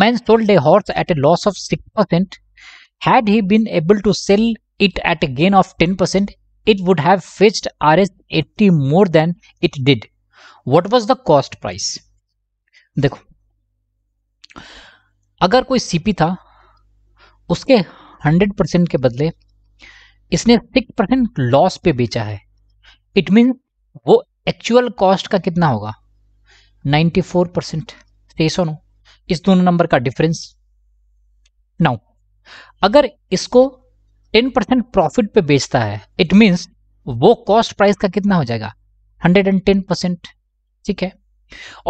man sold a horse at a loss of 6%. Had he been able to sell it at a gain of 10%, it would have fetched Rs 80 more than it did. What was the cost price? देखो अगर कोई CP था उसके 100 percent के बदले इसने 6 percent loss पे बेचा है इट मीन वो एक्चुअल कॉस्ट का कितना होगा 94 फोर परसेंट सही सुनो इस दोनों नंबर का डिफरेंस नाउ अगर इसको 10 परसेंट प्रॉफिट पे बेचता है इट मींस वो कॉस्ट प्राइस का कितना हो जाएगा 110 परसेंट ठीक है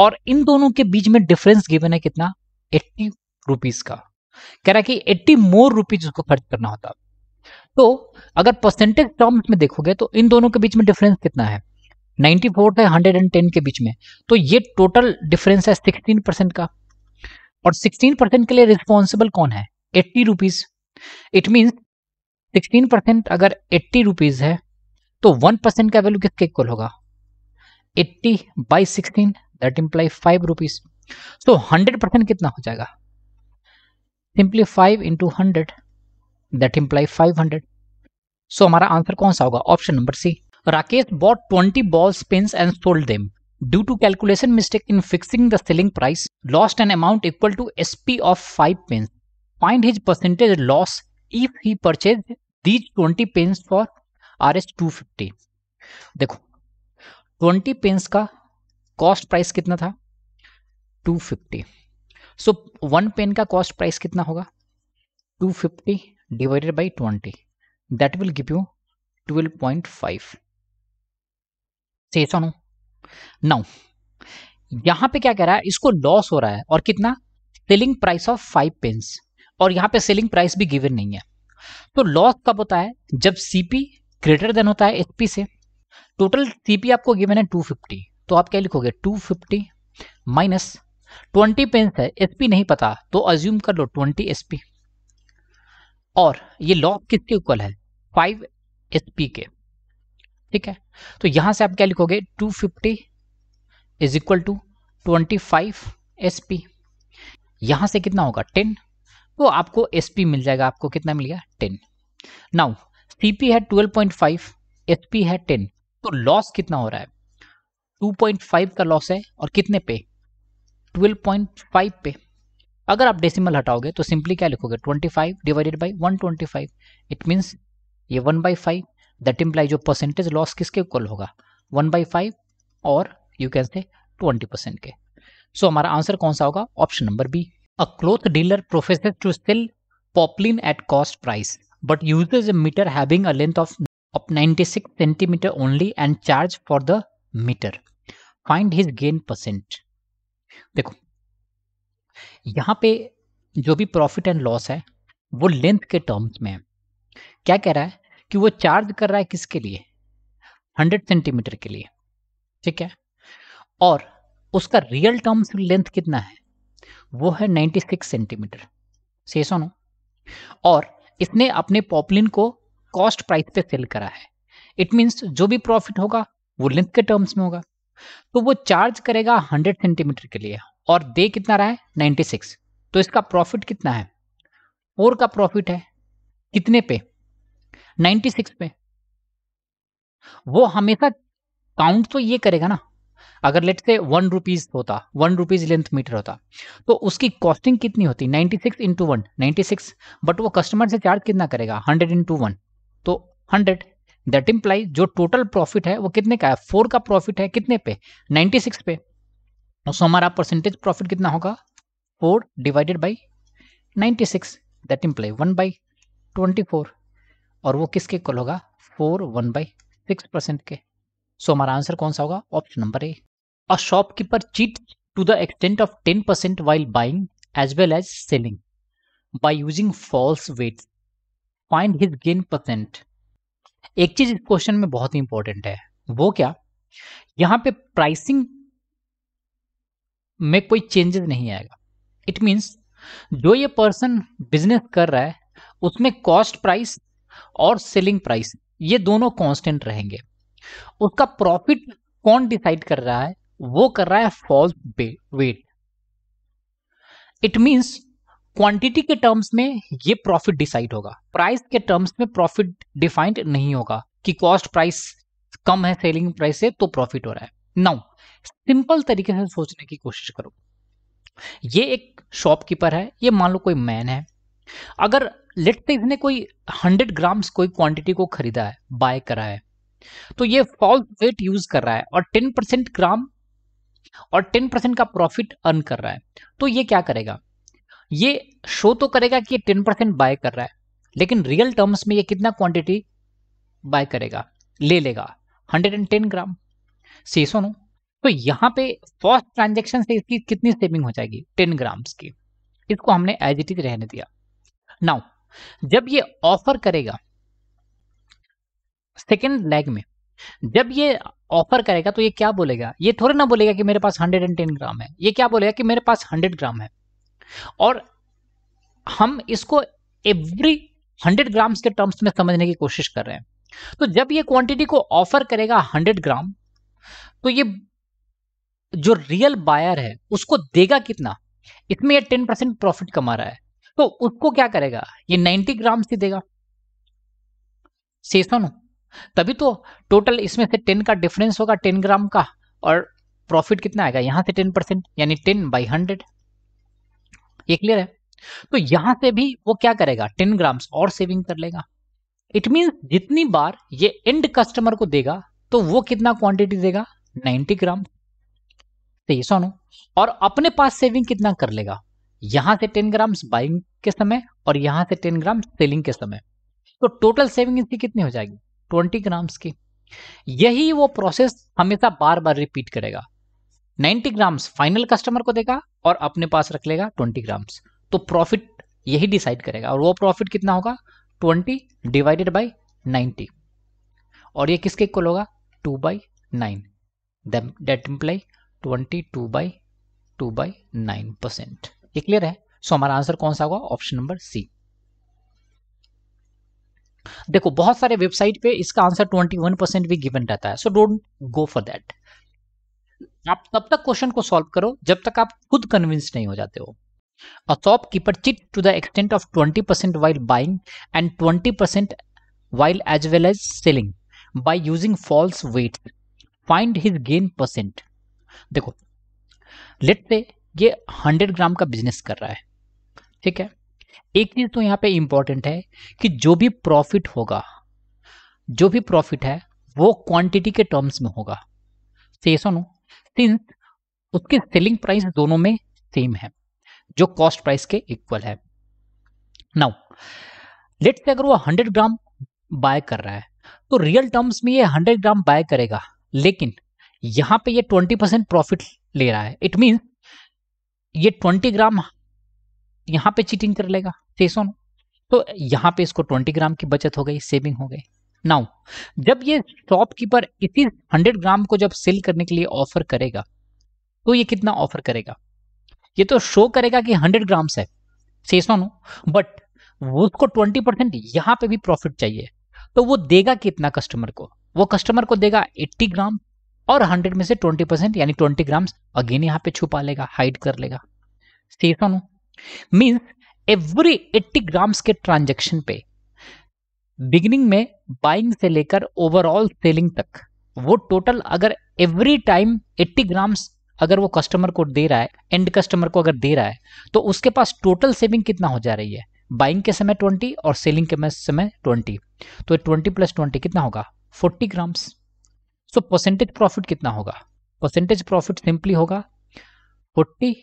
और इन दोनों के बीच में डिफरेंस गिवन है कितना 80 रुपीज का कह रहा है कि 80 मोर रुपीज उसको खर्च करना होता तो अगर परसेंटेज टर्म्स में देखोगे तो इन दोनों के बीच में डिफरेंस कितना है 94 है 110 के बीच में तो ये टोटल डिफरेंस है 16 परसेंट का और 16 परसेंट के लिए रिस्पॉन्सिबल कौन है eighty rupees it mean sixteen percent अगर एट्टी रुपीज है तो वन परसेंट का वैल्यू किसके इक्वल होगा 80 by sixteen that imply five rupees so hundred percent कितना हो जाएगा simply five into hundred that imply five hundred so हमारा आंसर कौन सा होगा option number C Rakesh bought twenty balls pens and sold them due to calculation mistake in fixing the selling price lost an amount equal to SP of 5 pence. Find his percentage loss if he purchased these 20 pence for R S two fifty देखो twenty pens का cost price कितना था two fifty so one pen का cost price कितना होगा two fifty divided by twenty that will give you twelve point five से now यहां पे क्या कह रहा है इसको लॉस हो रहा है और कितना selling price of five pens और यहां पे सेलिंग प्राइस भी गिवन नहीं है तो लॉस कब होता है जब सीपी ग्रेटर देन होता है एचपी से टोटल सीपी आपको गिवन है 250 तो आप क्या लिखोगे 250 माइनस 20 पेंस है एचपी नहीं पता तो अज्यूम कर लो 20 एचपी और ये लॉस किसके इक्वल है 5 एचपी के ठीक है तो यहां से आप क्या लिखोगे 250 is equal to twenty five S P यहाँ से कितना होगा टेन तो आपको एस पी मिल जाएगा आपको कितना मिल गया टेन नाउ सी पी है twelve point five S P है टेन तो लॉस कितना हो रहा है टू पॉइंट फाइव का लॉस है और कितने पे ट्वेल्व पॉइंट फाइव पे अगर आप डेसिमल हटाओगे तो सिंपली क्या लिखोगे twenty five divided by one five it means ये one by five that imply जो परसेंटेज लॉस किसके इक्वल होगा वन बाई फाइव और you can say twenty percent के सो so, हमारा आंसर कौन सा होगा option number B a cloth dealer professes to still poplin at cost price but uses a metre having a length of of ninety six centimetre only and charge for the metre find his gain percent देखो यहां पे जो भी profit and loss है वो length के terms में है क्या कह रहा है कि वो चार्ज कर रहा है किसके लिए 100 सेंटीमीटर के लिए ठीक है और उसका रियल टर्म्स लेंथ कितना है वो है 96 सेंटीमीटर से सुनो और इसने अपने पॉपलिन को कॉस्ट प्राइस पे सेल करा है इट मीन्स जो भी प्रॉफिट होगा वो लेंथ के टर्म्स में होगा तो वो चार्ज करेगा 100 सेंटीमीटर के लिए और दे कितना रहा है 96 तो इसका प्रॉफिट कितना है फोर का प्रॉफिट है कितने पे 96 पे वो हमेशा काउंट तो ये करेगा ना अगर लेट से वन रुपीज़ होता वन रुपीज़ लेंथ मीटर होता तो उसकी कॉस्टिंग कितनी होती ninety six into one six but वो कस्टमर से चार्ज कितना करेगा हंड्रेड इंटू वन तो हंड्रेड दैट इम्प्लाई जो टोटल प्रॉफिट है वो कितने का है फोर का प्रॉफिट है कितने पे नाइन्टी सिक्स पे उसमें हमारा परसेंटेज प्रॉफिट कितना होगा four divided by ninety six that imply one by twenty four और वो किसके कॉल होगा four one by six percent के सो so, हमारा आंसर कौन सा होगा option number A A shopkeeper cheats to the extent of 10% while buying as well as selling by using false weights. Find his gain percent एक चीज इस question में बहुत ही इंपॉर्टेंट है वो क्या यहां पे प्राइसिंग में कोई चेंजेस नहीं आएगा इट मींस जो ये पर्सन बिजनेस कर रहा है उसमें कॉस्ट प्राइस और सेलिंग प्राइस ये दोनों कांस्टेंट रहेंगे उसका प्रॉफिट कौन डिसाइड कर रहा है वो कर रहा है false weight it means quantity के टर्म्स में ये प्रॉफिट डिसाइड होगा प्राइस के टर्म्स में प्रॉफिट डिफाइंड नहीं होगा कि कॉस्ट प्राइस कम है सेलिंग प्राइस से तो प्रॉफिट हो रहा है नाउ सिंपल तरीके से सोचने की कोशिश करो ये एक शॉपकीपर है ये मान लो कोई मैन है अगर लेट से इसने कोई हंड्रेड ग्राम्स कोई क्वांटिटी को खरीदा है बाय करा है तो ये फॉल्स वेट यूज कर रहा है और टेन परसेंट ग्राम और टेन परसेंट का प्रॉफिट अर्न कर रहा है तो ये क्या करेगा ये शो तो करेगा कि टेन परसेंट बाय कर रहा है लेकिन रियल टर्म्स में ये कितना क्वांटिटी बाय करेगा ले लेगा हंड्रेड एंड टेन ग्राम से सोनो तो यहाँ पे फर्स्ट ट्रांजेक्शन से इसकी कितनी सेविंग हो जाएगी टेन ग्राम्स की इसको हमने एज इट इज रहने दिया नाउ जब ये ऑफर करेगा सेकेंड लेग में जब ये ऑफर करेगा तो ये क्या बोलेगा ये थोड़ा ना बोलेगा कि मेरे पास 110 ग्राम है ये क्या बोलेगा कि मेरे पास 100 ग्राम है और हम इसको एवरी 100 ग्राम्स के टर्म्स में समझने की कोशिश कर रहे हैं तो जब ये क्वांटिटी को ऑफर करेगा 100 ग्राम तो ये जो रियल बायर है उसको देगा कितना इसमें यह टेन परसेंट प्रॉफिट कमा रहा है तो उसको क्या करेगा ये 90 ग्राम से देगा शेष ना तभी तो टोटल इसमें से टेन का डिफरेंस होगा टेन ग्राम का और प्रॉफिट कितना आएगा यहां से टेन परसेंट यानी टेन बाई हंड्रेड ये क्लियर है तो यहां से भी वो क्या करेगा टेन ग्राम्स और सेविंग कर लेगा इट मीन जितनी बार ये एंड कस्टमर को देगा तो वो कितना क्वांटिटी देगा नाइनटी ग्राम सही सोनो और अपने पास सेविंग कितना कर लेगा यहां से टेन ग्राम बाइंग के समय और यहां से टेन ग्राम सेलिंग के समय तो टोटल सेविंग इसकी कितनी हो जाएगी ट्वेंटी ग्राम्स की यही वो प्रोसेस हमेशा बार बार रिपीट करेगा 90 ग्राम्स फाइनल कस्टमर को देगा और अपने पास रख लेगा 20 ग्राम्स तो प्रॉफिट यही डिसाइड करेगा और वो प्रॉफिट कितना होगा 20 डिवाइडेड बाय 90 और ये किसके इक्वल होगा 2 by nine that imply 22 two by two by nine percent ये क्लियर है सो हमारा आंसर कौन सा होगा ऑप्शन नंबर सी देखो बहुत सारे वेबसाइट पे इसका आंसर 21 परसेंट भी गिवन रहता है so don't go for that आप तब तक क्वेश्चन को सॉल्व करो जब तक आप खुद कन्विंस नहीं हो जाते हो a shopkeeper cheat to the extent of 20 percent while buying and 20 percent while as well as selling by using false weight find his gain percent देखो लेट पे ये 100 ग्राम का बिजनेस कर रहा है ठीक है एक चीज़ तो यहाँ पे इंपॉर्टेंट है कि जो भी प्रॉफिट होगा जो भी प्रॉफिट है वो क्वांटिटी के टर्म्स में होगा सिंस उसकी सेलिंग प्राइस दोनों में सेम है जो कॉस्ट प्राइस के इक्वल है नाउ लेट से अगर वो 100 ग्राम बाय कर रहा है तो रियल टर्म्स में ये 100 ग्राम बाय करेगा लेकिन यहां पे ये 20 परसेंट प्रॉफिट ले रहा है इट मीन ये 20 ग्राम यहाँ पे चीटिंग कर लेगा ऑन तो यहाँ पे इसको 20 ग्राम की बचत हो गई सेविंग हो गई नाउ जब ये शॉपकीपर इसी 100 ग्राम को जब सेल करने के लिए ऑफर करेगा तो ये कितना ऑफर करेगा ये तो शो करेगा कि 100 ग्राम्स है ऑन बट उसको 20 परसेंट यहाँ पे भी प्रॉफिट चाहिए तो वो देगा कितना कस्टमर को वो कस्टमर को देगा एट्टी ग्राम और हंड्रेड में से ट्वेंटी परसेंट यानी ट्वेंटी ग्राम्स अगेन यहाँ पे छुपा लेगा हाइड कर लेगा सेसोन मीन एवरी एट्टी ग्राम्स के ट्रांजेक्शन पे बिगिनिंग में बाइंग से लेकर ओवरऑल सेलिंग तक वो टोटल अगर एवरी टाइम 80 ग्राम्स अगर वो कस्टमर को दे रहा है एंड कस्टमर को अगर दे रहा है तो उसके पास टोटल सेविंग कितना हो जा रही है बाइंग के समय 20 और सेलिंग के समय 20 तो 20 प्लस 20 कितना होगा 40 ग्राम्स सो परसेंटेज प्रॉफिट कितना होगा परसेंटेज प्रॉफिट सिंपली होगा 40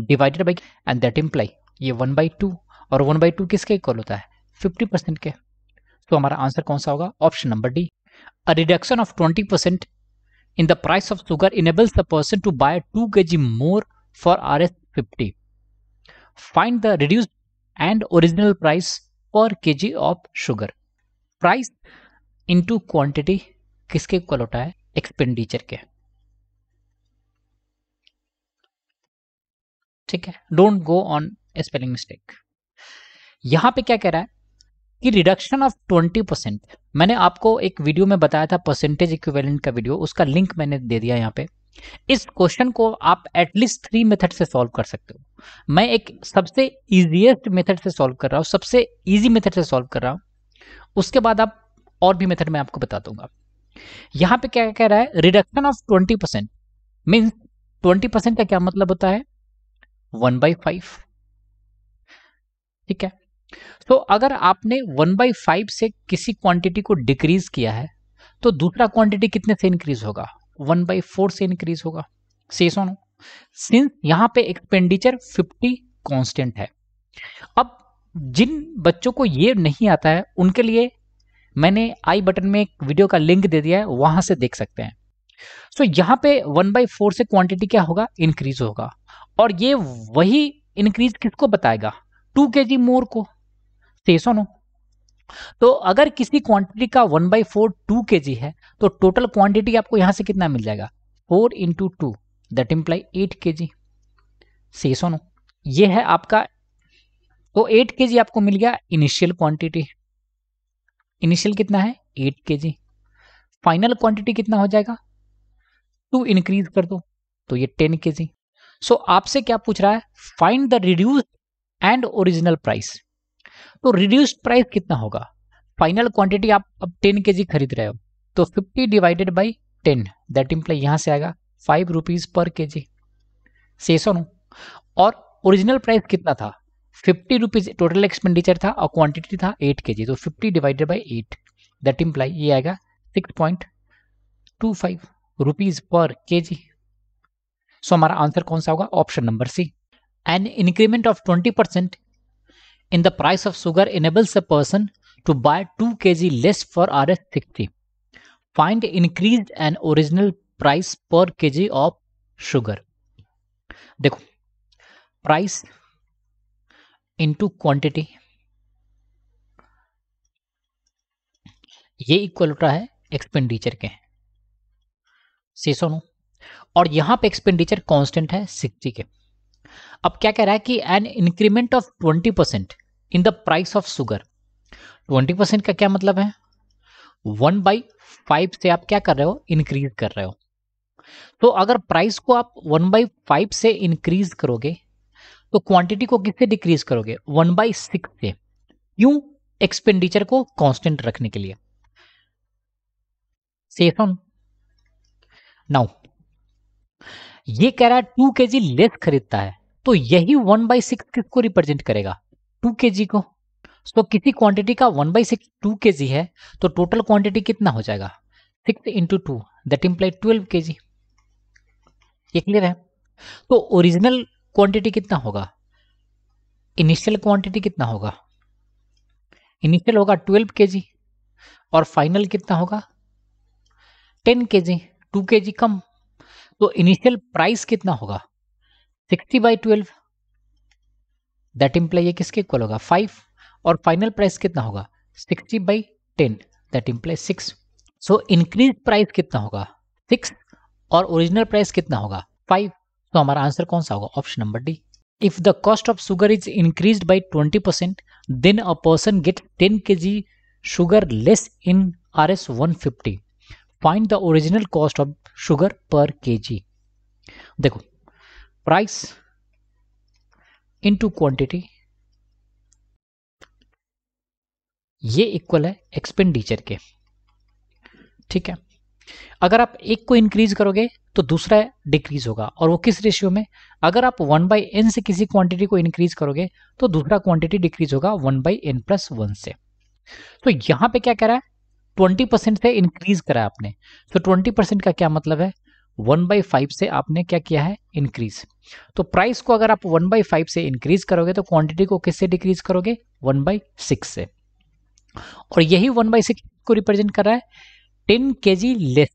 divided by and that imply ये वन बाई टू और वन बाई टू किसके इक्वल होता है फिफ्टी परसेंट के तो हमारा आंसर कौन सा होगा option number D a reduction of twenty percent in the price of sugar enables the person to buy two K G more for R S fifty find the reduce and original price per K G of sugar price into quantity किसके equal होता है expenditure के ठीक है don't go on spelling mistake यहां पे क्या कह रहा है कि रिडक्शन ऑफ 20 परसेंट मैंने आपको एक वीडियो में बताया था परसेंटेज इक्विवेलेंट का वीडियो उसका लिंक मैंने दे दिया यहां पे इस क्वेश्चन को आप एटलीस्ट थ्री मेथड से सॉल्व कर सकते हो मैं एक सबसे इजीएस्ट मेथड से सॉल्व कर रहा हूँ सबसे इजी मेथड से सॉल्व कर रहा हूं उसके बाद आप और भी मेथड में आपको बता दूंगा यहाँ पे क्या कह रहा है reduction of twenty percent mean twenty percent का क्या मतलब होता है वन बाई फाइव ठीक है तो अगर आपने वन बाई फाइव से किसी क्वांटिटी को डिक्रीज किया है तो दूसरा क्वांटिटी कितने से इंक्रीज होगा वन बाई फोर से इंक्रीज होगा से ऑन सिंस यहां पे एक्सपेंडिचर फिफ्टी कांस्टेंट है अब जिन बच्चों को ये नहीं आता है उनके लिए मैंने आई बटन में एक वीडियो का लिंक दे दिया है वहां से देख सकते हैं सो so, यहां पे वन बाई फोर से क्वांटिटी क्या होगा इंक्रीज होगा और ये वही इंक्रीज किसको बताएगा टू के जी मोर को से तो नो तो अगर किसी क्वांटिटी का one by four to K जी है तो टोटल क्वांटिटी आपको यहां से कितना मिल जाएगा four into two that imply eight K G से नो ये है आपका तो एट के जी आपको मिल गया इनिशियल क्वांटिटी इनिशियल कितना है एट के जी फाइनल क्वांटिटी कितना हो जाएगा टू इंक्रीज कर दो तो ये टेन के जी सो आपसे क्या पूछ रहा है find the reduce and original price तो रिड्यूस्ड प्राइस कितना होगा फाइनल क्वांटिटी आप अब टेन के खरीद रहे हो तो fifty divided by ten that imply यहां से आएगा five rupees per K G सेसन और ओरिजिनल प्राइस कितना था फिफ्टी रुपीज टोटल एक्सपेंडिचर था और क्वांटिटी था एट के जी तो fifty divided by eight that imply ये आएगा six point two five rupees per K G so हमारा आंसर कौन सा होगा option number C an increment of twenty percent in the price of sugar enables a person to buy two K G less for R S sixty find increase an original price per K G of sugar देखो price into quantity ये equal होता है expenditure के सीसो नू और यहां पे expenditure constant है सिक्सटी के अब क्या कह रहा है कि an increment of twenty percent in the price of sugar twenty percent का क्या मतलब है वन बाई फाइव से आप क्या कर रहे हो इंक्रीज कर रहे हो तो अगर प्राइस को आप वन बाई फाइव से इंक्रीज करोगे तो क्वांटिटी को किससे डिक्रीज करोगे वन बाई सिक्स से क्यों एक्सपेंडिचर को कांस्टेंट रखने के लिए सेफ ऑन नाउ ये कह रहा है टू के जी लेस खरीदता है तो यही वन बाई सिक्स किसको रिप्रेजेंट करेगा टू के जी को तो so, किसी क्वांटिटी का one by six to K जी है तो टोटल क्वांटिटी कितना हो जाएगा six into two that imply twelve K G ये क्लियर है तो ओरिजिनल क्वांटिटी कितना होगा इनिशियल क्वांटिटी कितना होगा इनिशियल होगा ट्वेल्व के जी और फाइनल कितना होगा ten K ji to K जी कम तो इनिशियल प्राइस कितना होगा sixty by twelve that imply ये किसके इक्वल होगा फाइव और फाइनल प्राइस कितना होगा sixty by ten that imply six so increase price कितना होगा सिक्स और ओरिजिनल प्राइस कितना होगा फाइव तो हमारा आंसर कौन सा होगा option number D if the cost of sugar is increase by twenty percent then a person get ten K G sugar less in R S one fifty find the original cost of sugar per KG देखो price into quantity ये equal है expenditure के ठीक है अगर आप एक को इंक्रीज करोगे तो दूसरा डिक्रीज होगा और वो किस रेशियो में अगर आप वन बाई एन से किसी क्वांटिटी को इंक्रीज करोगे तो दूसरा क्वांटिटी डिक्रीज होगा one by N plus one से तो यहां पे क्या कह रहा है ट्वेंटी परसेंट से इंक्रीज करा आपने तो ट्वेंटी परसेंट का क्या मतलब है वन बाई फाइव से आपने क्या किया है इंक्रीज तो प्राइस को अगर आप वन बाई फाइव से इंक्रीज करोगे तो क्वांटिटी को किससे डिक्रीज करोगे वन बाई सिक्स से और यही वन बाई सिक्स को रिप्रेजेंट कर रहा है टेन के जी लेस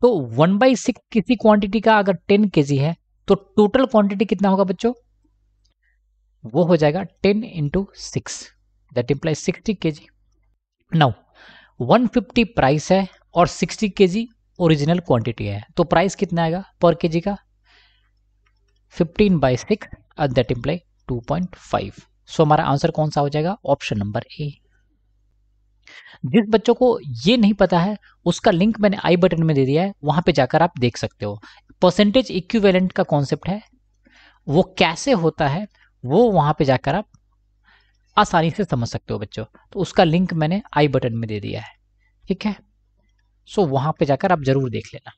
तो वन बाई सिक्स किसी क्वांटिटी का अगर टेन के जी है तो टोटल क्वांटिटी कितना होगा बच्चों वो हो जाएगा ten into six that imply sixty K G now 150 price है और 60 के जी ओरिजिनल क्वांटिटी है तो प्राइस कितना आएगा पर के जी का 15 by six eight that imply two so हमारा आंसर कौन सा हो जाएगा ऑप्शन नंबर ए जिस बच्चों को ये नहीं पता है उसका लिंक मैंने आई बटन में दे दिया है वहां पे जाकर आप देख सकते हो परसेंटेज इक्विवेलेंट का कॉन्सेप्ट है वो कैसे होता है वो वहां पे जाकर आप आसानी से समझ सकते हो बच्चों तो उसका लिंक मैंने आई बटन में दे दिया है ठीक है सो so, वहाँ पे जाकर आप जरूर देख लेना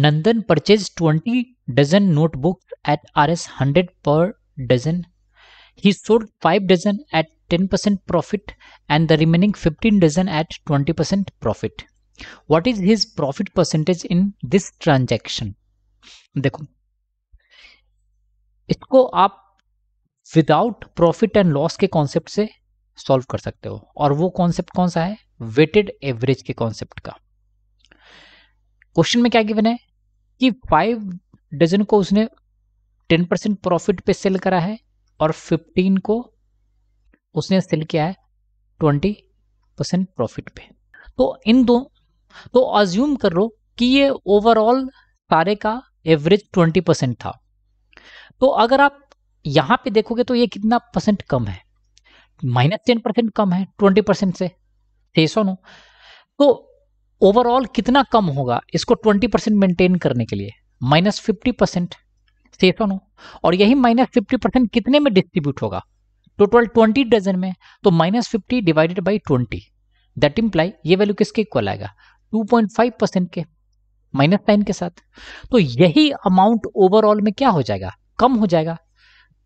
Nandan purchase twenty dozen notebook at R S hundred per dozen he sold five dozen at ten percent profit and the remaining fifteen dozen at twenty percent profit what is his profit percentage in this transaction देखो इसको आप without profit and loss के concept से solve कर सकते हो और वो कॉन्सेप्ट कौन सा है वेटेड एवरेज के कॉन्सेप्ट का क्वेश्चन में क्या गिवन है कि फाइव डजन को उसने टेन परसेंट प्रॉफिट पे सेल करा है और फिफ्टीन को उसने सेल किया है ट्वेंटी परसेंट प्रॉफिट पे तो इन दो तो अज्यूम कर लो कि ये ओवरऑल सारे का एवरेज ट्वेंटी परसेंट था तो अगर आप यहां पे देखोगे तो ये कितना परसेंट कम है माइनस टेन परसेंट कम है ट्वेंटी परसेंट से छः सौ नो तो ओवरऑल कितना कम होगा इसको ट्वेंटी परसेंट मेंटेन करने के लिए माइनस फिफ्टी परसेंट छः सौ नो और यही माइनस फिफ्टी परसेंट कितने में डिस्ट्रीब्यूट होगा टोटल ट्वेंटी डजन में तो minus fifty divided by twenty that imply ये वैल्यू किसके इक्वल आएगा टू पॉइंट फाइव परसेंट के माइनस साइन के साथ तो यही अमाउंट ओवरऑल में क्या हो जाएगा कम हो जाएगा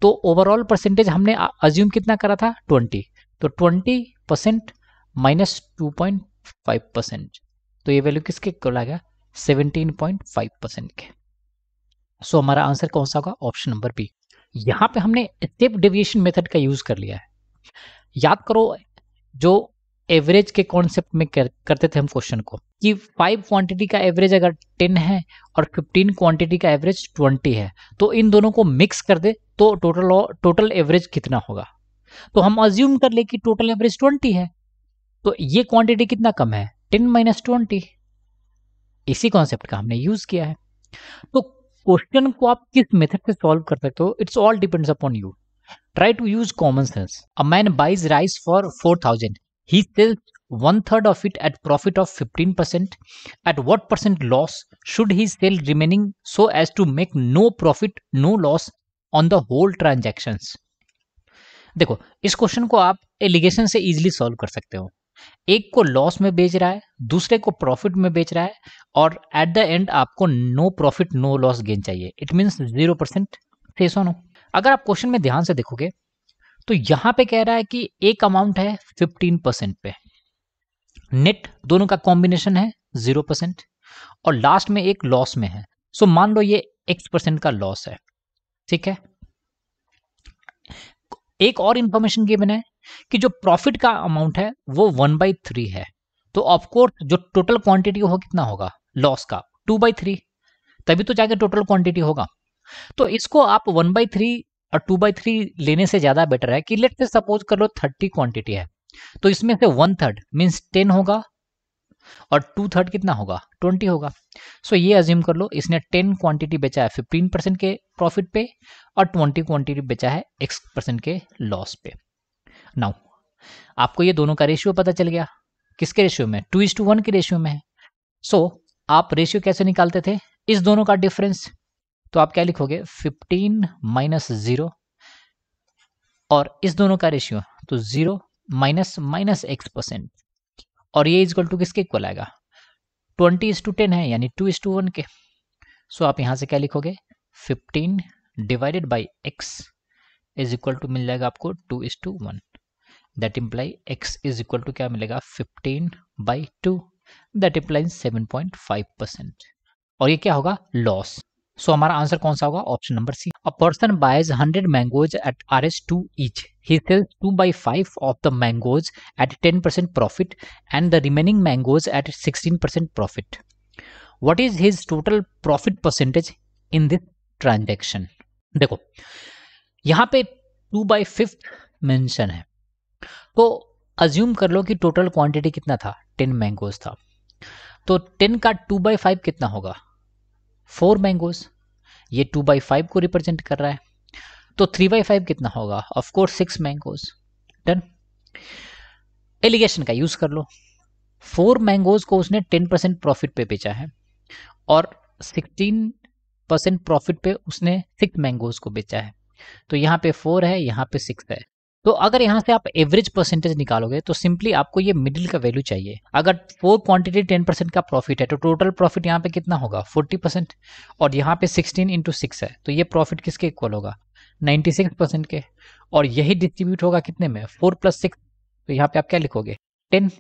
तो ओवरऑल परसेंटेज हमने अज्यूम कितना करा था 20 तो 20 परसेंट माइनस टू परसेंट तो ये वैल्यू किसके इक्वल आ गया 17.5 परसेंट के सो so, हमारा आंसर कौन सा होगा ऑप्शन नंबर बी यहां पे हमने स्टेप डेविएशन मेथड का यूज कर लिया है याद करो जो एवरेज के कॉन्सेप्ट में कर, करते थे हम क्वेश्चन को कि फाइव क्वांटिटी का एवरेज अगर टेन है और फिफ्टीन क्वांटिटी का एवरेज ट्वेंटी है तो इन दोनों को मिक्स कर दे तो टोटल टोटल एवरेज कितना होगा तो हम अज्यूम कर ले कि टोटल एवरेज ट्वेंटी है तो ये क्वांटिटी कितना कम है टेन माइनस ट्वेंटी इसी कॉन्सेप्ट का हमने यूज किया है तो क्वेश्चन को आप किस मेथड से सॉल्व कर सकते हो it's all depends upon you try to use common sense a man buys rice for four thousand He sells one third of it at profit of 15%. At what percent loss should he sell remaining so as to make no profit, no loss on the whole transactions? देखो इस question को आप allegation से easily solve कर सकते हो एक को लॉस में बेच रहा है दूसरे को प्रॉफिट में बेच रहा है और एट द एंड आपको no profit no loss gain चाहिए it means zero percent face on हो अगर आप क्वेश्चन में ध्यान से देखोगे तो यहां पे कह रहा है कि एक अमाउंट है फिफ्टीन परसेंट पे नेट दोनों का कॉम्बिनेशन है जीरो परसेंट और लास्ट में एक लॉस में है सो मान लो ये एक्स परसेंट का लॉस है ठीक है एक और इंफॉर्मेशन गिवन है कि जो प्रॉफिट का अमाउंट है वो वन बाई थ्री है तो ऑफकोर्स जो टोटल क्वांटिटी हो कितना होगा लॉस का टू बाई थ्री तभी तो जाके टोटल क्वांटिटी होगा तो इसको आप वन बाई थ्री और टू बाई थ्री लेने से ज़्यादा बेटर है कि लेट से सपोज कर लो थर्टी क्वांटिटी है तो इसमें से वन थर्ड मीन्स टेन होगा और टू थर्ड कितना होगा ट्वेंटी होगा सो so, ये अज्यूम कर लो इसने टेन क्वांटिटी बेचा है फिफ्टीन परसेंट के प्रॉफिट पे और ट्वेंटी क्वांटिटी बेचा है एक्स परसेंट के लॉस पे नाउ आपको ये दोनों का रेशियो पता चल गया किसके रेशियो में टू इज टू वन के रेशियो में है सो so, आप रेशियो कैसे निकालते थे इस दोनों का डिफरेंस तो आप क्या लिखोगे फिफ्टीन माइनस ज़ीरो और इस दोनों का रेशियो तो zero minus minus x percent और ये इज टू किसके इक्वल आएगा ट्वेंटी इज टू टेन है यानी टू इज टू वन के सो आप यहां से क्या लिखोगे fifteen divided by x is equal to मिल जाएगा आपको two is to one that imply x is equal to क्या मिलेगा fifteen by two that imply seven point five percent और ये क्या होगा लॉस सो हमारा आंसर कौन सा होगा option number C a person buys 100 mangoes at R S two each he sells 2 by five of the mangoes at 10% percent profit and the remaining mangoes at 16% percent profit what is his total profit percentage in this transaction देखो यहाँ पे two by fifth mention है तो assume कर लो कि total quantity कितना था ten mangoes था तो टेन का टू बाई फाइव कितना होगा फोर मैंगोज ये टू बाई फाइव को रिप्रेजेंट कर रहा है तो थ्री बाई फाइव कितना होगा of course six mangoes done alligation का यूज कर लो फोर मैंगोज को उसने टेन परसेंट प्रॉफिट पे बेचा है और सिक्सटीन परसेंट प्रॉफिट पे उसने सिक्स मैंगोज को बेचा है तो यहां पे फोर है यहां पे सिक्स है तो अगर यहाँ से आप एवरेज परसेंटेज निकालोगे तो सिंपली आपको ये मिडिल का वैल्यू चाहिए अगर फोर क्वांटिटी टेन परसेंट का प्रॉफिट है तो टोटल प्रॉफिट यहाँ पे कितना होगा फोर्टी परसेंट और यहाँ पे सिक्सटीन इंटू सिक्स है तो ये प्रॉफिट किसके इक्वल होगा नाइन्टी सिक्स परसेंट के और यही डिस्ट्रीब्यूट होगा कितने में फोर प्लस सिक्स तो यहाँ पे आप क्या लिखोगे टेन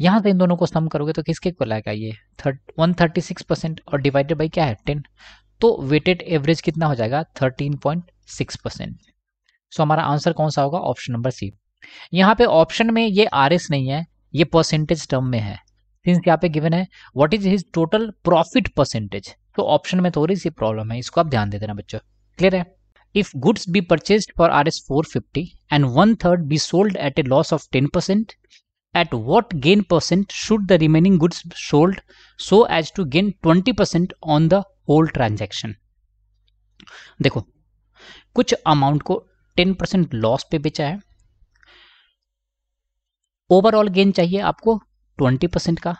यहाँ से इन दोनों को सम करोगे तो किसके इक्वल आएगा ये वन थर्टी सिक्स परसेंट और डिवाइडेड बाई क्या है टेन तो वेटेड एवरेज कितना हो जाएगा thirteen point six percent so हमारा आंसर कौन सा होगा ऑप्शन नंबर सी यहाँ पे ऑप्शन में ये आर एस नहीं है ये परसेंटेज टर्म में है सिंस यहाँ पे गिवन है what is his total profit percentage तो ऑप्शन में थोड़ी तो सी प्रॉब्लम है इसको आप ध्यान दे देना बच्चों क्लियर है if goods be purchase for R S four fifty and one third be sold at a loss of ten percent what gain percent should the remaining goods sold so as to gain twenty percent on the whole transaction देखो कुछ amount को ten percent loss पे बेचा है overall gain चाहिए आपको twenty percent का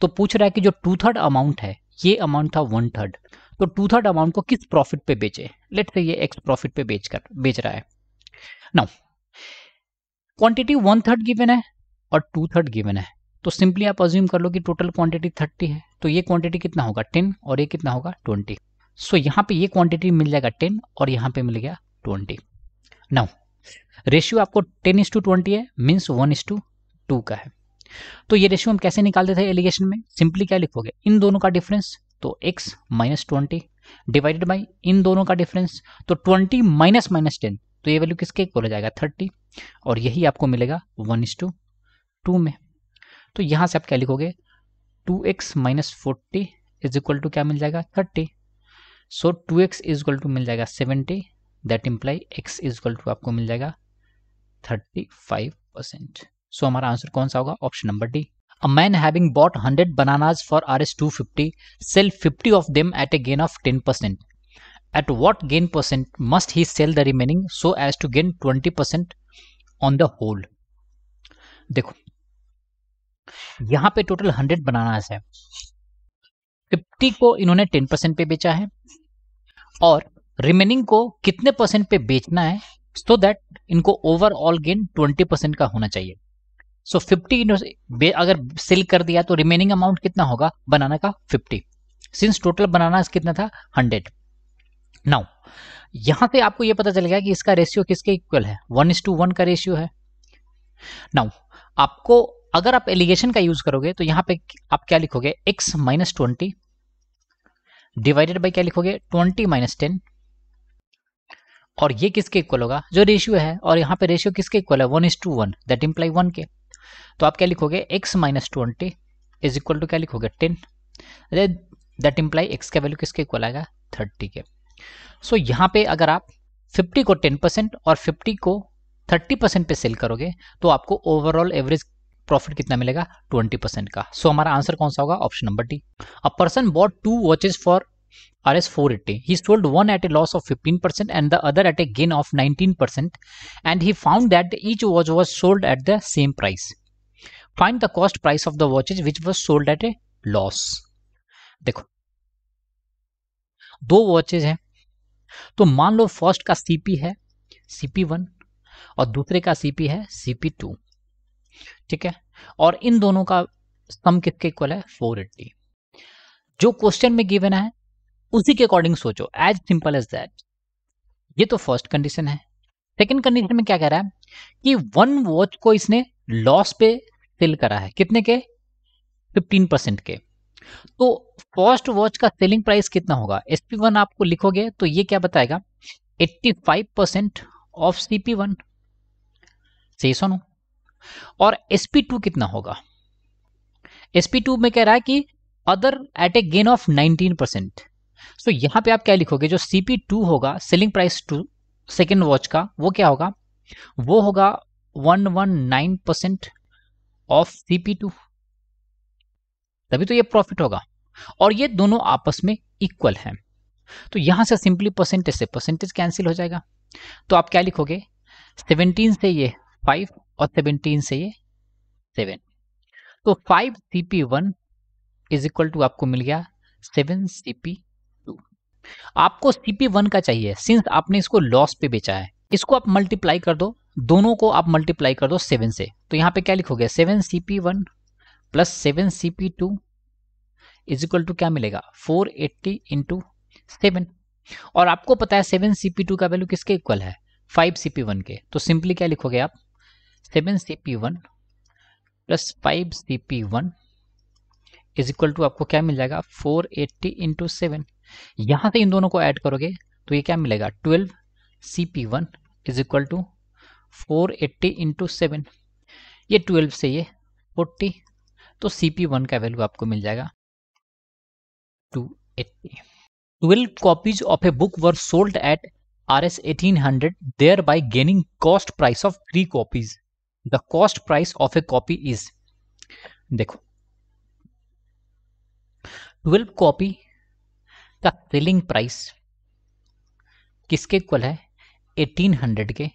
तो पूछ रहा है कि जो टू थर्ड अमाउंट है ये अमाउंट था वन थर्ड तो टू थर्ड अमाउंट को किस प्रॉफिट पे बेचे लेट से ये एक्स प्रॉफिट पे बेच कर बेच रहा है now quantity one third given है और टू थर्ड गिवन है तो सिंपली आप अज्यूम कर लो कि टोटल क्वांटिटी थर्टी है तो ये क्वांटिटी कितना होगा टेन और ये कितना होगा ट्वेंटी सो so, यहाँ पे ये क्वांटिटी मिल जाएगा टेन और यहाँ पे मिल गया ट्वेंटी नाउ रेशियो आपको टेन इंस टू ट्वेंटी है means one is to two का है तो ये रेशियो हम कैसे निकालते थे एलिगेशन में सिंपली क्या लिखोगे इन दोनों का डिफरेंस तो x minus twenty divided by इन दोनों का डिफरेंस तो ट्वेंटी माइनस माइनस टेन तो ये वैल्यू किसके बोला जाएगा थर्टी और यही आपको मिलेगा वन इंस टू टू में तो यहाँ से आप क्या लिखोगे two x minus forty is equal to क्या मिल जाएगा thirty so two x is equal to मिल जाएगा seventy that imply x is equal to आपको मिल जाएगा 35 परसेंट सो हमारा आंसर कौन सा होगा option number D a man having bought 100 bananas for R S two sell 50 of them at a gain of 10 percent at what gain percent must he sell the remaining so as to gain twenty percent on the whole देखो यहां पे total hundred bananas है fifty को इन्होंने ten percent पे बेचा है और रिमेनिंग को कितने परसेंट पे बेचना है सो so दैट इनको ओवरऑल गेन 20 परसेंट का होना चाहिए सो so 50 अगर सेल कर दिया तो रिमेनिंग अमाउंट कितना होगा बनाना का 50 सिंस टोटल बनाना कितना था 100 नाउ यहां पे आपको ये पता चल गया कि इसका रेशियो किसके इक्वल है वन इज टू वन का रेशियो है नाउ आपको अगर आप एलिगेशन का यूज करोगे तो यहां पे आप क्या लिखोगे x minus twenty divided by क्या लिखोगे ट्वेंटी माइनस टेन और ये किसके इक्वल होगा जो रेशियो है और यहाँ पे रेशियो किसके इक्वल है one is to one that imply one के तो आप क्या लिखोगे x minus twenty is equal to क्या लिखोगे टेन दैट इम्प्लाई एक्स का वैल्यू किसके इक्वल आएगा थर्टी के सो so, यहाँ पे अगर आप फिफ्टी को टेन परसेंट और फिफ्टी को थर्टी परसेंट पे सेल करोगे तो आपको ओवरऑल एवरेज प्रॉफिट कितना मिलेगा ट्वेंटी परसेंट का सो so, हमारा आंसर कौन सा होगा option number D a person bought two watches for RS 480. He sold one at a loss of 15% and the other at a gain of 19% and he found that each watch was sold at the same price. Find the cost price of the watches which was sold at a loss देखो दो watches हैं तो मान लो first का CP है CP one और दूसरे का सीपी है सीपी टू ठीक है और इन दोनों का सम किसके इक्वल है फोर एट्टी जो क्वेश्चन में गिवन है उसी के अकॉर्डिंग सोचो एज सिंपल एज दैट ये तो फर्स्ट कंडीशन है सेकेंड कंडीशन में क्या कह रहा है कि वन वॉच को इसने लॉस पे सेल करा है कितने के 15 परसेंट के तो फर्स्ट वॉच का सेलिंग प्राइस कितना होगा एस वन आपको लिखोगे तो ये क्या बताएगा eighty five percent of C P one सही सुनो और एस टू कितना होगा एस टू में कह रहा है कि other at a gain of nineteen percent so so, यहाँ पे आप क्या लिखोगे जो सी पी टू होगा selling price two second watch का वो क्या होगा वो होगा one one nine percent of C P two तभी तो ये प्रॉफिट होगा और ये दोनों आपस में इक्वल हैं तो यहां से सिंपली परसेंटेज से परसेंटेज कैंसिल हो जाएगा तो आप क्या लिखोगे सेवनटीन से ये फाइव और सेवनटीन से ये सेवन तो five C P one is equal to आपको मिल गया सेवन सी पी आपको सीपी वन का चाहिए सिंस आपने इसको लॉस पे बेचा है इसको आप मल्टीप्लाई कर दो दोनों को आप मल्टीप्लाई कर दो सेवन से तो यहाँ पे क्या लिखोगे seven C P one plus seven C P two is equal to क्या मिलेगा फोर एट्टी इंटू सेवन और आपको पता है सेवन सी पी टू का वैल्यू किसके इक्वल है फाइव सी पी वन के तो सिंपली क्या लिखोगे आप seven C P one plus five C P one is equal to आपको क्या मिल जाएगा फोर एट्टी इंटू सेवन यहां से इन दोनों को ऐड करोगे तो ये क्या मिलेगा twelve C P one is equal to four eighty into seven ये ट्वेल्व से ये फोर्टी तो सी पी वन का वैल्यू आपको मिल जाएगा two eighty twelve copies of a book were sold at R S eighteen hundred thereby gaining cost price of three copies the cost price of a copy is देखो twelve copy का selling price किसके equal है 1800 के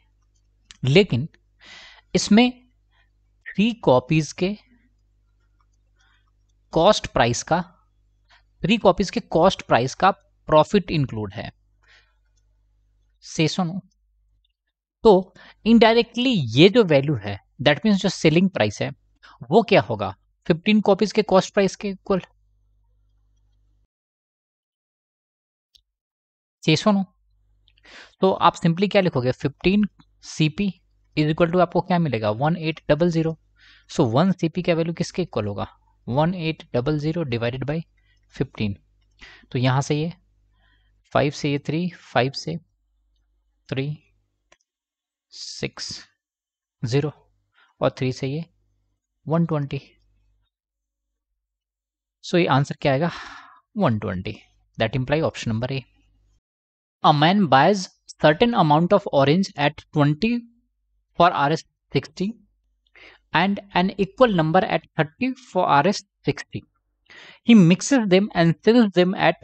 लेकिन इसमें three copies के cost price का three copies के कॉस्ट प्राइस का प्रॉफिट इंक्लूड है से सुनो तो इनडायरेक्टली ये जो वैल्यू है दैट मीन्स जो सेलिंग प्राइस है वो क्या होगा 15 कॉपीज के कॉस्ट प्राइस के इक्वल छः नौ तो आप सिंपली क्या लिखोगे fifteen C P is equal to आपको क्या मिलेगा one eight double zero so one C P का वैल्यू किसके इक्वल होगा one eight double zero divided by fifteen तो यहाँ से ये फाइव से ये थ्री फाइव से थ्री सिक्स ज़ीरो और थ्री से ये वन ट्वेंटी सो ये आंसर क्या आएगा one twenty that imply option number A a man buys certain amount of orange at 20 for RS60 and an equal number at 30 for RS60. He mixes them and sells them at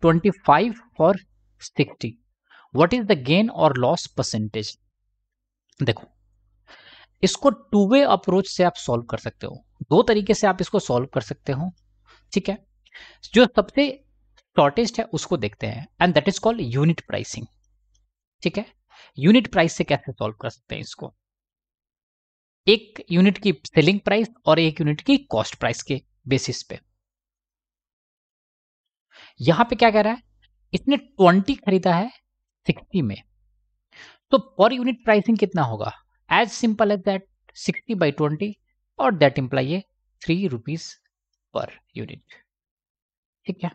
25 for 60. What is the gain or loss percentage? देखो इसको two way approach से आप solve कर सकते हो दो तरीके से आप इसको सॉल्व कर सकते हो ठीक है जो सबसे शॉर्टेस्ट है उसको देखते हैं and that is called unit pricing ठीक है यूनिट प्राइस से कैसे सॉल्व कर सकते हैं इसको एक यूनिट की सेलिंग प्राइस और एक यूनिट की कॉस्ट प्राइस के बेसिस पे यहां पे क्या कह रहा है इसने 20 खरीदा है 60 में तो पर यूनिट प्राइसिंग कितना होगा as simple as that 60 by twenty और that imply three rupees per unit ठीक है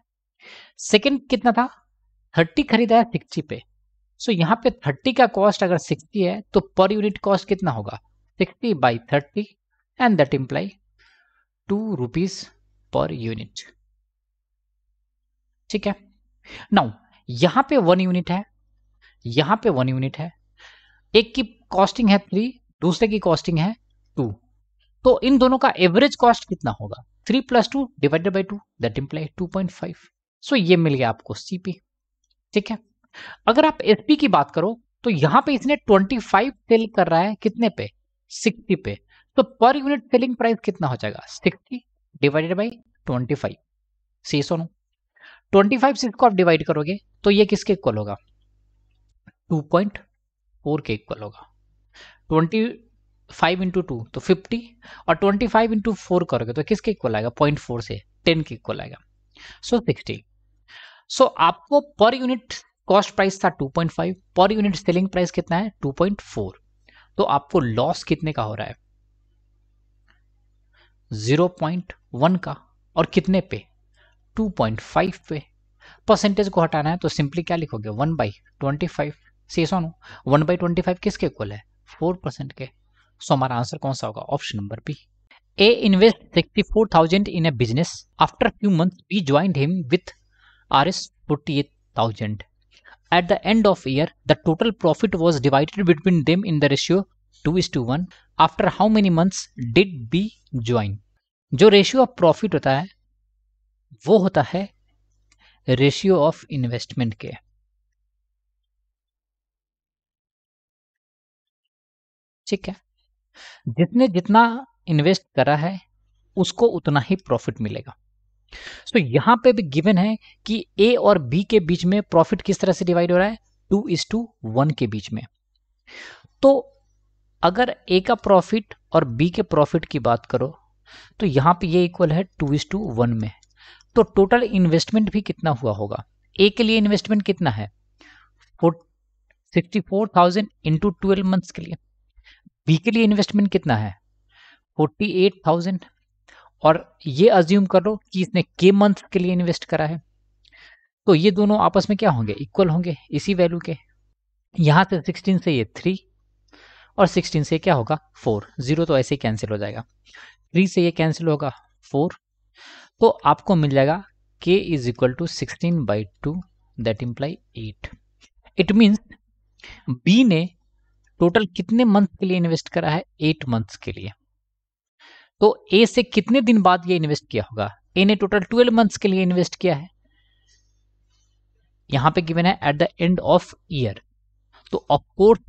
सेकेंड कितना था थर्टी खरीदा है सिक्सटी पे सो so, यहाँ पे थर्टी का कॉस्ट अगर सिक्सटी है तो पर यूनिट कॉस्ट कितना होगा sixty by thirty and that imply two rupees per unit ठीक है नाउ यहाँ पे वन यूनिट है यहाँ पे वन यूनिट है एक की कॉस्टिंग है थ्री दूसरे की कॉस्टिंग है टू तो इन दोनों का एवरेज कॉस्ट कितना होगा three plus two divided by two that imply two point five so ये मिल गया आपको सीपी ठीक है अगर आप एसपी की बात करो तो यहां पे इसने 25 सेल कर रहा है कितने पे 60 पे तो पर यूनिट सेलिंग प्राइस कितना हो जाएगा 60 डिवाइडेड बाई 25 फाइव सी सोनू ट्वेंटी फाइव से इसको आप डिवाइड करोगे तो ये किसके इक्वल होगा 2.4 के इक्वल होगा 25 इंटू टू तो 50 और 25 इंटू फोर करोगे तो किसके इक्वल आएगा फोर से 10 के इक्वल आएगा so so, sixty so so, आपको पर यूनिट कॉस्ट प्राइस था 2.5 पर यूनिट सेलिंग प्राइस कितना है 2.4 तो आपको लॉस कितने का हो रहा है 0.1 का और कितने पे 2.5 पे परसेंटेज को हटाना है तो सिंपली क्या लिखोगे 1 बाई ट्वेंटी फाइव सी सोन वन बाई ट्वेंटी फाइव किसके इक्वल है फोर परसेंट के सो हमारा आंसर कौन सा होगा option number B invest sixty four thousand in a business after few month we joined him with R S forty eight thousand at the end of year the total profit was divided between them in the ratio two is to one after how many months did B join जो ratio of profit होता है वो होता है ratio of investment के ठीक है जितने जितना इन्वेस्ट करा है उसको उतना ही प्रॉफिट मिलेगा सो so, यहाँ पे भी गिवन है कि ए और बी के बीच में प्रॉफिट किस तरह से डिवाइड हो रहा है टू इज टू वन के बीच में तो अगर ए का प्रॉफिट और बी के प्रॉफिट की बात करो तो यहाँ पे ये इक्वल है टू इज टू वन में तो टोटल इन्वेस्टमेंट भी कितना हुआ होगा ए के लिए इन्वेस्टमेंट कितना है sixty four thousand into twelve months के लिए बी के लिए इन्वेस्टमेंट कितना है फोर्टी एट थाउजेंड और ये अज्यूम कर लो कि इसने के मंथ के लिए इन्वेस्ट करा है तो ये दोनों आपस में क्या होंगे इक्वल होंगे इसी वैल्यू के यहाँ से 16 से ये थ्री और 16 से क्या होगा फोर जीरो तो ऐसे ही कैंसिल हो जाएगा थ्री से ये कैंसिल होगा फोर तो आपको मिल जाएगा k is equal to sixteen by two that imply eight it means B ने टोटल कितने मंथ के लिए इन्वेस्ट करा है एट मंथ्स के लिए तो ए से कितने दिन बाद ये इन्वेस्ट किया होगा ए ने टोटल ट्वेल्व मंथ्स के लिए इन्वेस्ट किया है यहां पे गिवन है at the end of year तो ऑफकोर्स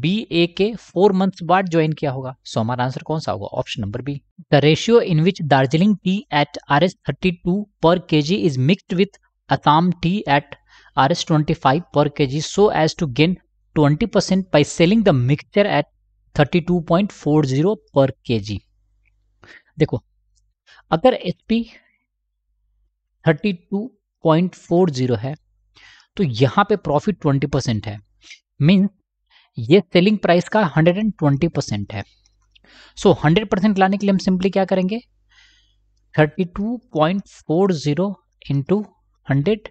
बी ए के फोर मंथ्स बाद ज्वाइन किया होगा सो हमारा आंसर कौन सा होगा option number B the ratio in which Darjeeling tea at R S thirty two per K G is mixed with Assam tea at R S twenty five per K G so as to gain twenty percent by selling the mixture at thirty two point four zero per K G देखो अगर H P thirty two point four zero है तो यहां पे profit twenty percent है mean ये selling price का hundred and twenty percent है सो हंड्रेड परसेंट लाने के लिए हम सिंपली क्या करेंगे thirty two point four zero into hundred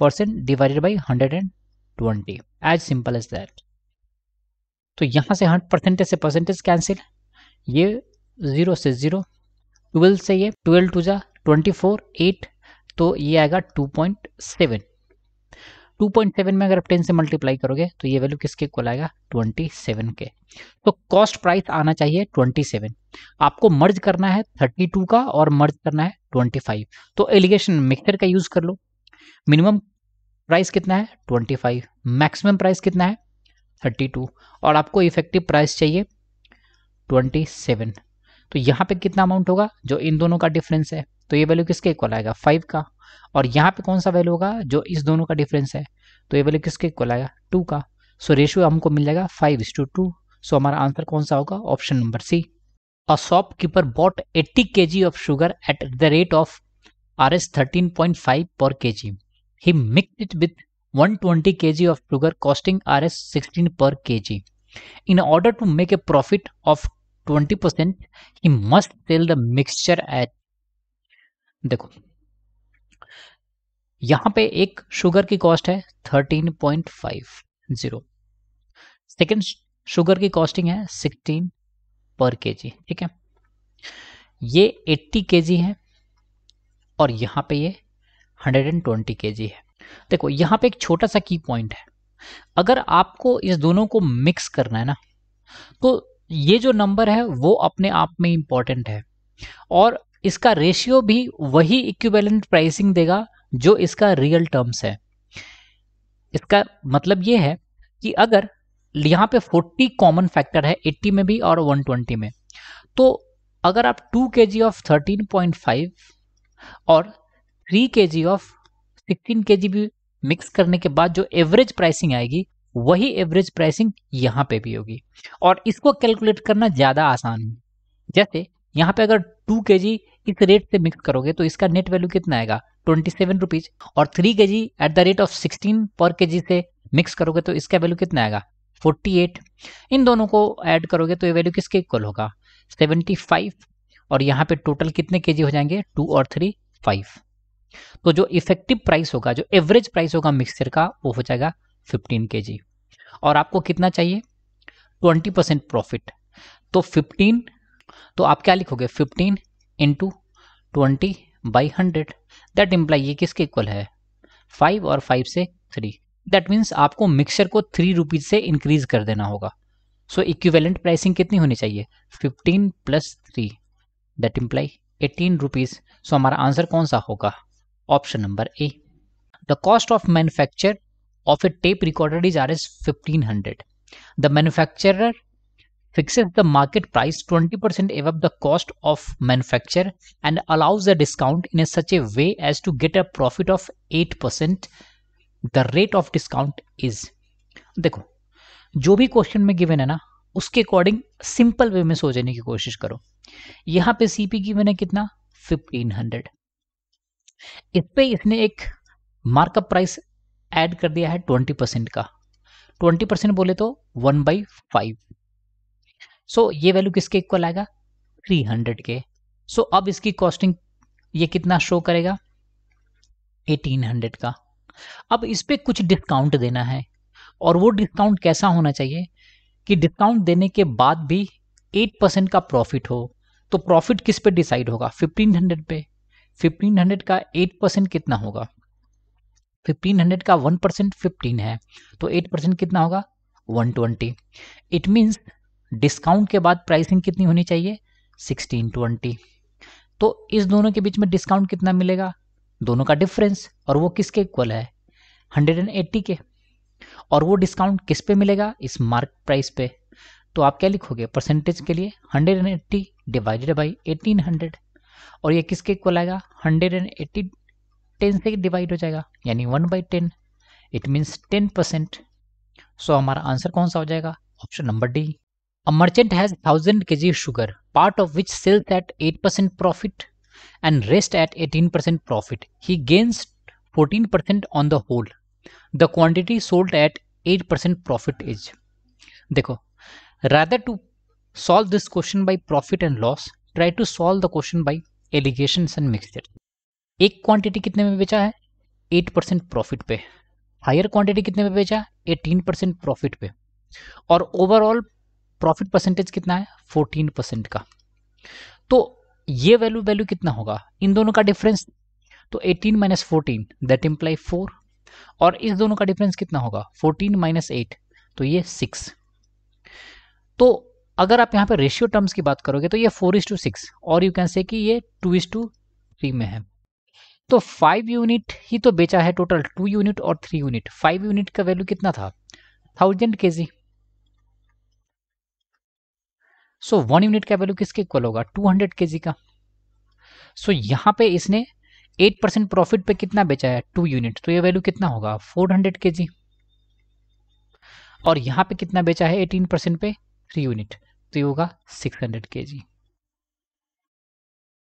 percent divided by hundred and twenty as simple as that तो यहां से हंड्रेड परसेंटेज से परसेंटेज कैंसिल ये ज़ीरो से ज़ीरो ट्वेल्व से ये ट्वेल्व टू जा ट्वेंटी फोर एट तो ये आएगा two point seven two point seven में अगर आप टेन से मल्टीप्लाई करोगे तो ये वैल्यू किसके इक्वल आएगा ट्वेंटी सेवन के तो कॉस्ट प्राइस आना चाहिए ट्वेंटी सेवन आपको मर्ज करना है थर्टी टू का और मर्ज करना है ट्वेंटी फाइव तो एलिगेशन मिक्सर का यूज़ कर लो मिनिमम प्राइस कितना है ट्वेंटी फाइव मैक्सिमम प्राइस कितना है थर्टी टू और आपको इफेक्टिव प्राइस चाहिए ट्वेंटी सेवन तो यहाँ पे कितना अमाउंट होगा जो इन दोनों का डिफरेंस है तो ये वैल्यू किसके इक्वल आएगा फाइव का और यहाँ पे कौन सा वैल्यू होगा जो इस दोनों का डिफरेंस है तो ये वैल्यू किसके इक्वल आएगा टू का सो रेशियो हमको मिल जाएगा फाइव इस टू टू सो हमारा आंसर कौन सा होगा option number C a shopkeeper bought eighty K G of sugar at the rate of R S thirteen point five per K G he mix it with one twenty K G of sugar costing R S sixteen per K G in order to make a profit of twenty percent he must sell the mixture at देखो यहां पे एक sugar की cost है thirteen point five zero second sugar की costing है sixteen per K G ठीक है ये 80 केजी है और यहां पे ये हंड्रेड एंड 120 केजी है देखो यहां पे एक छोटा सा की पॉइंट है अगर आपको इस दोनों को मिक्स करना है ना तो ये जो नंबर है वो अपने आप में इम्पॉर्टेंट है और इसका रेशियो भी वही इक्विवेलेंट प्राइसिंग देगा जो इसका रियल टर्म्स है इसका मतलब ये है कि अगर यहाँ पे 40 कॉमन फैक्टर है 80 में भी और 120 में तो अगर आप 2 के जी ऑफ 13.5 और 3 के जी ऑफ 16 के जी भी मिक्स करने के बाद जो एवरेज प्राइसिंग आएगी वही एवरेज प्राइसिंग यहाँ पे भी होगी और इसको कैलकुलेट करना ज़्यादा आसान है जैसे यहाँ पे अगर टू के जी इस रेट से मिक्स करोगे तो इसका नेट वैल्यू कितना आएगा ट्वेंटी सेवन रुपीज़ और three K G at the rate of sixteen per K G से मिक्स करोगे तो इसका वैल्यू कितना आएगा फोर्टी एट इन दोनों को ऐड करोगे तो ये वैल्यू किसके इक्वल होगा सेवेंटी फाइव और यहाँ पे टोटल कितने के जी हो जाएंगे टू और थ्री फाइव तो जो इफेक्टिव प्राइस होगा जो एवरेज प्राइस होगा मिक्सचर का वो हो जाएगा फिफ्टीन के और आपको कितना चाहिए ट्वेंटी परसेंट प्रॉफिट तो फिफ्टीन तो आप क्या लिखोगे in into twenty by hundred that imply ये किसके इक्वल है फाइव और फाइव से थ्री दैट मीन्स आपको मिक्सचर को थ्री रुपीज से इंक्रीज कर देना होगा सो इक्विवेलेंट प्राइसिंग कितनी होनी चाहिए fifteen plus three that imply eighteen rupees so हमारा आंसर कौन सा होगा option number A the cost of manufacture of a tape recorder is Rs 1500. The manufacturer fixes the market price 20% above the cost of manufacture and allows a discount in a such a way as to get a profit of 8%. The rate of discount is देखो जो भी question में given है ना उसके according simple way में सोचने की कोशिश करो यहां पे सीपी गिवन है कितना 1500 इस पे इसने एक मार्कअप प्राइस ऐड कर दिया है ट्वेंटी परसेंट का ट्वेंटी परसेंट बोले तो वन बाई फाइव सो ये वैल्यू किसके इक्वल आएगा थ्री हंड्रेड के सो so, अब इसकी कॉस्टिंग ये कितना शो करेगा एटीन हंड्रेड का अब इस पर कुछ डिस्काउंट देना है और वो डिस्काउंट कैसा होना चाहिए कि डिस्काउंट देने के बाद भी एट परसेंट का प्रॉफिट हो तो प्रॉफिट किस पे डिसाइड होगा फिफ्टीन हंड्रेड पे फिफ्टीन हंड्रेड का एट परसेंट कितना होगा फिफ्टीन हंड्रेड का वन परसेंट फिफ्टीन है तो एट परसेंट कितना होगा one twenty it means discount के बाद प्राइसिंग कितनी होनी चाहिए सिक्सटीन ट्वेंटी तो इस दोनों के बीच में डिस्काउंट कितना मिलेगा दोनों का डिफरेंस और वो किसके इक्वल है हंड्रेड एंड एट्टी के और वो डिस्काउंट किस पे मिलेगा इस मार्क प्राइस पे तो आप क्या लिखोगे परसेंटेज के लिए hundred and eighty divided by eighteen hundred और ये किसके इक्वल आएगा हंड्रेड एंड एट्टी टेन से डिवाइड हो जाएगा यानी one by ten it means ten percent so हमारा आंसर कौन सा हो जाएगा option number D a merchant has thousand K G sugar part of which sells at eight percent profit and rest at eighteen percent profit he gains fourteen percent on the whole the quantity sold at eight percent profit is देखो rather to solve this question by profit and loss try to solve the question by alligation and mixture एक quantity कितने में बेचा है eight percent profit पे higher quantity कितने में बेचा एटीन परसेंट प्रॉफिट पे और ओवरऑल प्रॉफिट परसेंटेज कितना है फोर्टीन परसेंट का तो ये वैल्यू वैल्यू कितना होगा इन दोनों का डिफरेंस तो eighteen minus fourteen that imply four और इस दोनों का डिफरेंस कितना होगा फोर्टीन माइनस एट तो ये सिक्स तो अगर आप यहाँ पे रेशियो टर्म्स की बात करोगे तो ये फोर इज टू सिक्स और यू कैन से कि ये टू इज टू थ्री में है तो फाइव यूनिट ही तो बेचा है टोटल टू यूनिट और थ्री यूनिट फाइव यूनिट का वैल्यू कितना था thousand K G so one unit का वैल्यू किसके इक्वल होगा टू हंड्रेड के जी का सो so, यहां पे इसने एट परसेंट प्रॉफिट पे कितना बेचा है टू यूनिट तो ये वैल्यू कितना होगा फोर हंड्रेड के जी और यहां पे कितना बेचा है एटीन परसेंट पे थ्री यूनिट तो ये होगा six hundred K G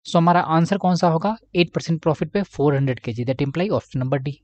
so हमारा आंसर कौन सा होगा एट परसेंट प्रॉफिट पे four hundred K G that imply option number D